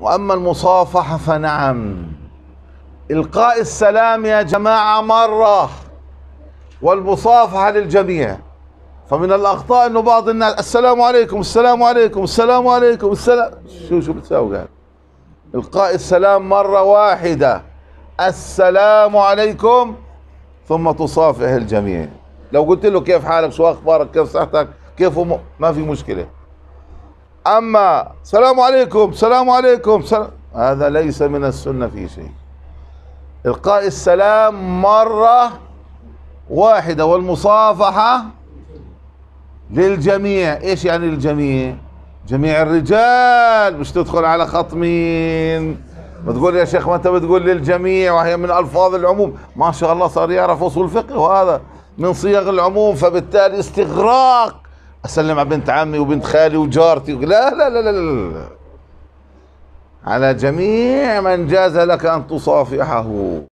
وأما المصافحة فنعم إلقاء السلام يا جماعة مرة والمصافحة للجميع فمن الأخطاء أنه بعض الناس السلام عليكم السلام عليكم السلام عليكم السلام شو شو بتساوي قال إلقاء السلام مرة واحدة السلام عليكم ثم تصافح الجميع لو قلت له كيف حالك شو أخبارك كيف صحتك كيف ما في مشكلة أما سلام عليكم سلام عليكم سلام هذا ليس من السنة في شيء إلقاء السلام مرة واحدة والمصافحة للجميع إيش يعني الجميع جميع الرجال مش تدخل على خط مين بتقول يا شيخ ما انت بتقول للجميع وهي من الفاظ العموم ما شاء الله صار يعرف اصول فقه وهذا من صيغ العموم فبالتالي استغراق اسلم على بنت عمي وبنت خالي وجارتي لا لا لا لا, لا. على جميع من جاز لك ان تصافحه